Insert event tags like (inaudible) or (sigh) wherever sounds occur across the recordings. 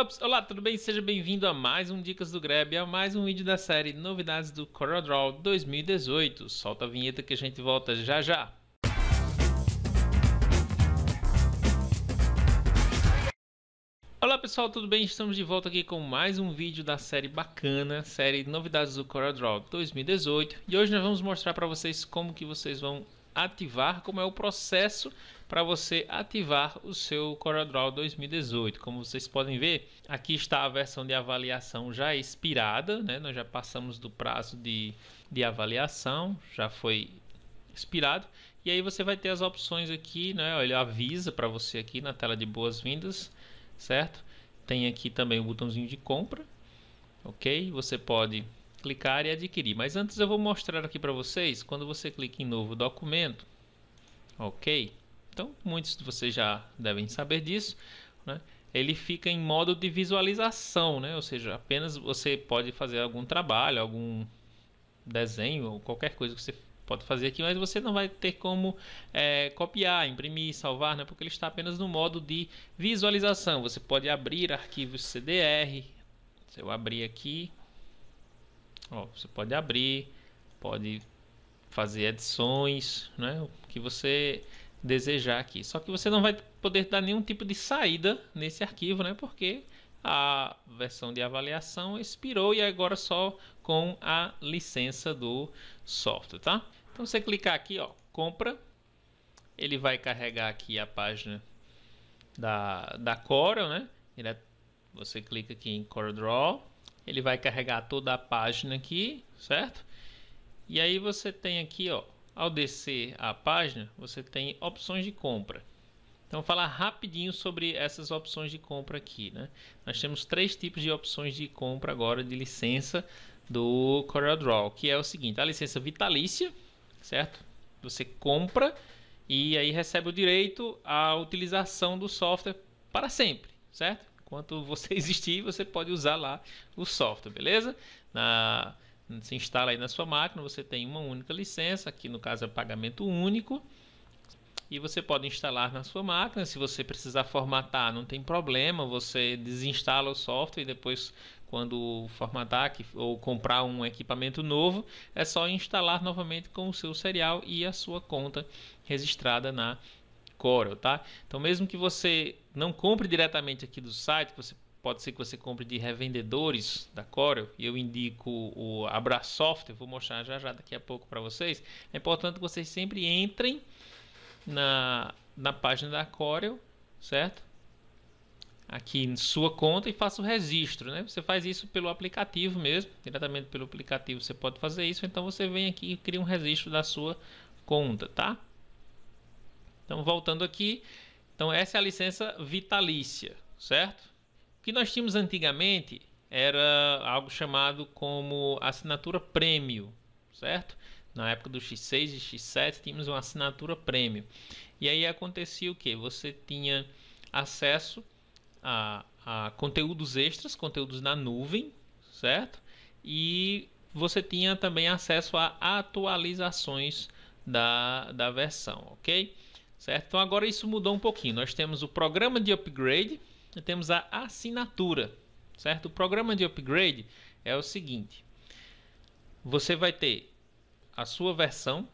Ups, olá, tudo bem? Seja bem-vindo a mais um Dicas do Grab, a mais um vídeo da série Novidades do CorelDRAW 2018. Solta a vinheta que a gente volta já já. Olá pessoal, tudo bem? Estamos de volta aqui com mais um vídeo da série bacana, série Novidades do CorelDRAW 2018 e hoje nós vamos mostrar para vocês como que vocês vão ativar, como é o processo para você ativar o seu CorelDRAW 2018. Como vocês podem ver, aqui está a versão de avaliação já expirada, né? nós já passamos do prazo de, de avaliação, já foi expirado. E aí você vai ter as opções aqui, né? ele avisa para você aqui na tela de boas-vindas, certo? Tem aqui também o botãozinho de compra, ok? Você pode clicar e adquirir. Mas antes eu vou mostrar aqui para vocês, quando você clica em novo documento, ok? Então, muitos de vocês já devem saber disso, né? Ele fica em modo de visualização, né? Ou seja, apenas você pode fazer algum trabalho, algum desenho ou qualquer coisa que você pode fazer aqui, mas você não vai ter como é, copiar, imprimir, salvar, né? porque ele está apenas no modo de visualização. Você pode abrir arquivos CDR. Se eu abrir aqui, Ó, você pode abrir, pode fazer edições, né? O que você desejar aqui. Só que você não vai poder dar nenhum tipo de saída nesse arquivo, né? Porque a versão de avaliação expirou e agora só com a licença do software, tá? Então você clicar aqui, ó, compra, ele vai carregar aqui a página da, da Corel, né? Ele, é, você clica aqui em Corel Draw, ele vai carregar toda a página aqui, certo? E aí você tem aqui, ó, ao descer a página, você tem opções de compra. Então, falar rapidinho sobre essas opções de compra aqui, né? Nós temos três tipos de opções de compra agora de licença do CorelDRAW, que é o seguinte: a licença vitalícia, certo? Você compra e aí recebe o direito à utilização do software para sempre, certo? Enquanto você (laughs) existir, você pode usar lá o software, beleza? Na, se instala aí na sua máquina, você tem uma única licença, aqui no caso é pagamento único. E você pode instalar na sua máquina, se você precisar formatar, não tem problema, você desinstala o software e depois quando formatar ou comprar um equipamento novo, é só instalar novamente com o seu serial e a sua conta registrada na Corel, tá? Então, mesmo que você não compre diretamente aqui do site, você pode ser que você compre de revendedores da Corel, e eu indico o Abrasoft, vou mostrar já já daqui a pouco para vocês. É importante que vocês sempre entrem na, na página da Corel, certo? Aqui em sua conta e faça o registro, né? Você faz isso pelo aplicativo mesmo, diretamente pelo aplicativo você pode fazer isso, então você vem aqui e cria um registro da sua conta, tá? Então, voltando aqui, então essa é a licença vitalícia, certo? O que nós tínhamos antigamente era algo chamado como assinatura prêmio, certo? Na época do X6 e X7 tínhamos uma assinatura prêmio. E aí acontecia o que? Você tinha acesso a, a conteúdos extras, conteúdos na nuvem, certo? E você tinha também acesso a atualizações da, da versão, ok? Certo? Então agora isso mudou um pouquinho. Nós temos o programa de upgrade e temos a assinatura. Certo? O programa de upgrade é o seguinte: você vai ter a sua versão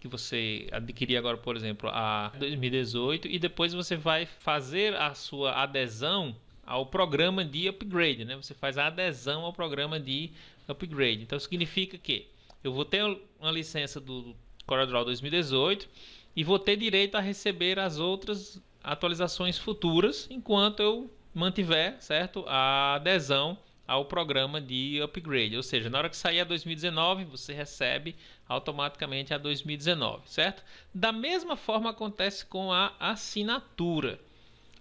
que você adquirir agora, por exemplo, a 2018 e depois você vai fazer a sua adesão ao programa de upgrade, né? Você faz a adesão ao programa de upgrade. Então significa que eu vou ter uma licença do CorelDRAW 2018 e vou ter direito a receber as outras atualizações futuras enquanto eu mantiver, certo? A adesão ao programa de upgrade, ou seja, na hora que sair a 2019, você recebe automaticamente a 2019, certo? Da mesma forma acontece com a assinatura,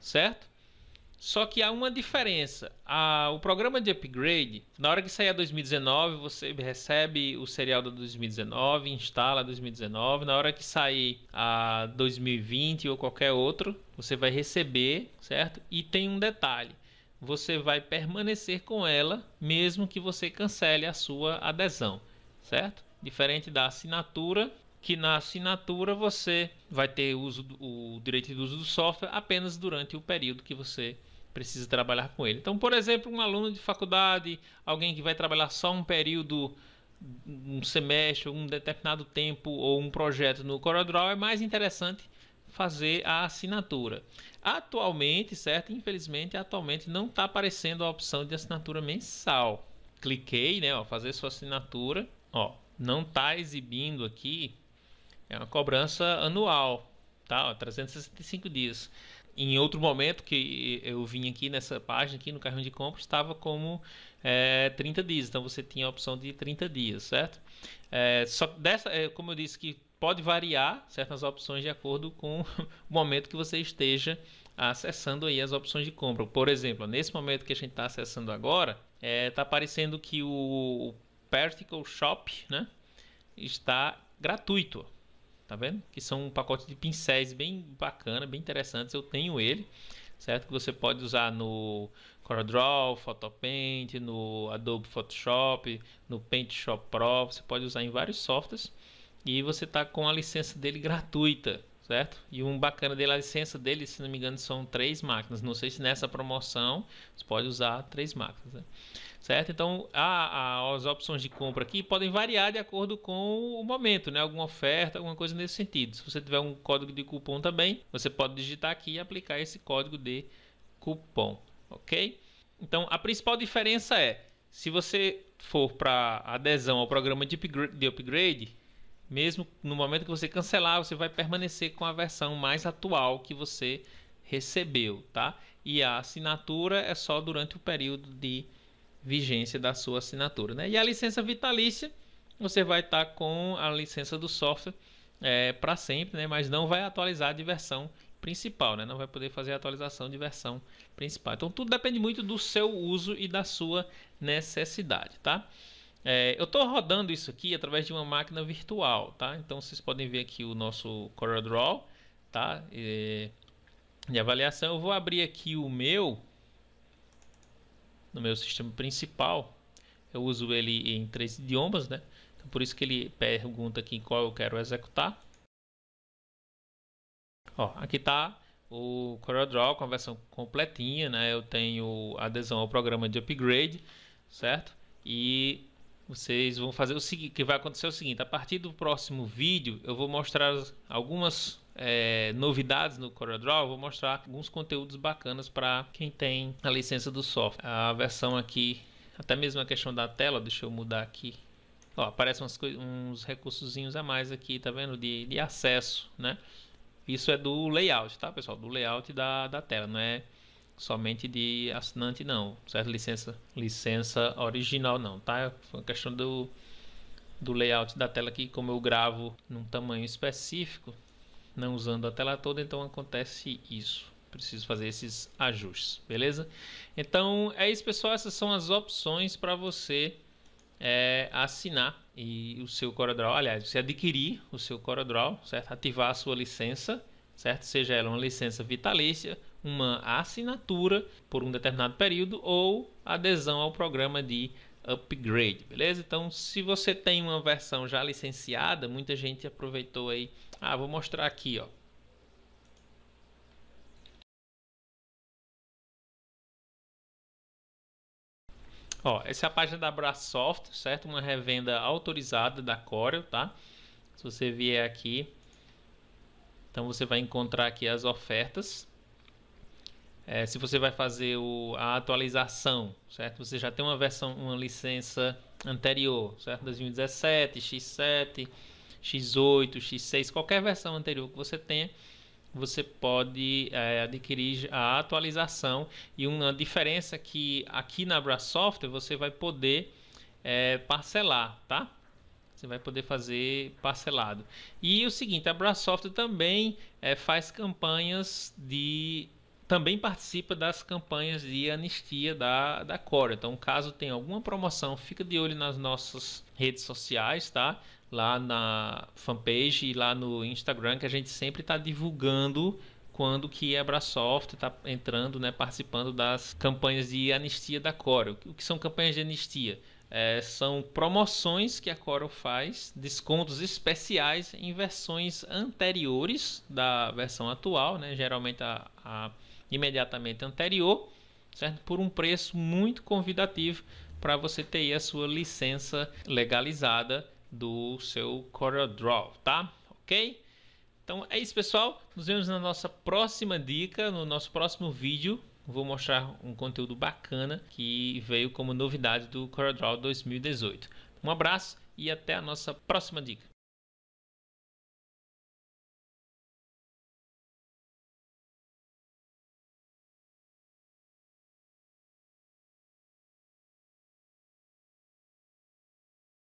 certo? Só que há uma diferença. A, o programa de upgrade, na hora que sair a 2019, você recebe o serial da 2019, instala a 2019. Na hora que sair a 2020 ou qualquer outro, você vai receber, certo? E tem um detalhe. Você vai permanecer com ela mesmo que você cancele a sua adesão, certo? Diferente da assinatura, que na assinatura você vai ter uso, o direito de uso do software apenas durante o período que você precisa trabalhar com ele. Então, por exemplo, um aluno de faculdade, alguém que vai trabalhar só um período, um semestre, um determinado tempo ou um projeto no CorelDRAW é mais interessante fazer a assinatura. Atualmente, certo? Infelizmente, atualmente não está aparecendo a opção de assinatura mensal. Cliquei, né? Ó, fazer sua assinatura, ó, não está exibindo aqui. É uma cobrança anual, tá? Ó, 365 dias em outro momento que eu vim aqui nessa página, aqui no carrinho de compra estava como é, eh, 30 dias. Então você tinha a opção de 30 dias, certo? É, só dessa, é, como eu disse, que pode variar certas opções de acordo com (laughs) o momento que você esteja acessando aí as opções de compra. Por exemplo, nesse momento que a gente está acessando agora, está aparecendo que o, o Particle Shop né, está gratuito tá vendo? Que são um pacote de pincéis bem bacana, bem interessante Eu tenho ele, certo? Que você pode usar no CorelDRAW, PhotoPaint, no Adobe Photoshop, no Paint Shop Pro. Você pode usar em vários softwares e você tá com a licença dele gratuita, certo? E um bacana dele, a licença dele, se não me engano, são três máquinas. Não sei se nessa promoção você pode usar três máquinas. Né? certo? Então, a, a, as opções de compra aqui podem variar de acordo com o momento, né? Alguma oferta, alguma coisa nesse sentido. Se você tiver um código de cupom também, você pode digitar aqui e aplicar esse código de cupom, ok? Então, a principal diferença é, se você for para adesão ao programa de upgrade, de upgrade, mesmo no momento que você cancelar, você vai permanecer com a versão mais atual que você recebeu, tá? E a assinatura é só durante o período de vigência da sua assinatura. Né? E a licença vitalícia, você vai estar tá com a licença do software é, para sempre, né? mas não vai atualizar de versão principal, né? não vai poder fazer a atualização de versão principal. Então tudo depende muito do seu uso e da sua necessidade. Tá? É, eu estou rodando isso aqui através de uma máquina virtual. Tá? Então vocês podem ver aqui o nosso CorelDRAW tá? E, é, de avaliação. Eu vou abrir aqui o meu no meu sistema principal, eu uso ele em três idiomas, né? Então, por isso que ele pergunta aqui qual eu quero executar. Ó, aqui está o CorelDRAW com a versão completinha, né? Eu tenho adesão ao programa de upgrade, certo? E vocês vão fazer o seguinte, que vai acontecer é o seguinte, a partir do próximo vídeo eu vou mostrar algumas é, novidades no CorelDRAW, vou mostrar alguns conteúdos bacanas para quem tem a licença do software. A versão aqui, até mesmo a questão da tela, deixa eu mudar aqui. Ó, aparecem uns, uns a mais aqui, tá vendo? De, de acesso, né? Isso é do layout, tá, pessoal? Do layout da, da tela, não é somente de assinante, não, certo? Licença, licença original, não, tá? Foi uma questão do, do layout da tela aqui, como eu gravo num tamanho específico, não usando a tela toda, então acontece isso. Preciso fazer esses ajustes, beleza? Então é isso, pessoal. Essas são as opções para você é, assinar e o seu CorelDRAW, aliás, você adquirir o seu CorelDRAW, certo? Ativar a sua licença, certo? Seja ela uma licença vitalícia, uma assinatura por um determinado período ou adesão ao programa de upgrade, beleza? Então, se você tem uma versão já licenciada, muita gente aproveitou aí. Ah, vou mostrar aqui, ó. Ó, essa é a página da Brasoft, certo? Uma revenda autorizada da Corel, tá? Se você vier aqui, então você vai encontrar aqui as ofertas. É, se você vai fazer o, a atualização, certo? Você já tem uma versão, uma licença anterior, certo? 2017, X7, X8, X6, qualquer versão anterior que você tenha, você pode é, adquirir a atualização e uma diferença que aqui na Bra Software você vai poder é, parcelar, tá? Você vai poder fazer parcelado. E o seguinte, a Bra Software também é, faz campanhas de também participa das campanhas de anistia da, da Core. Então, caso tenha alguma promoção, fica de olho nas nossas redes sociais, tá? Lá na fanpage e lá no Instagram, que a gente sempre está divulgando quando que a BraSoft está entrando, né, participando das campanhas de anistia da Core. O que são campanhas de anistia? É, são promoções que a Corel faz, descontos especiais em versões anteriores da versão atual, né? Geralmente a, a imediatamente anterior, certo? Por um preço muito convidativo para você ter a sua licença legalizada do seu CorelDRAW, tá? OK? Então é isso, pessoal. Nos vemos na nossa próxima dica, no nosso próximo vídeo. Vou mostrar um conteúdo bacana que veio como novidade do CorelDRAW 2018. Um abraço e até a nossa próxima dica.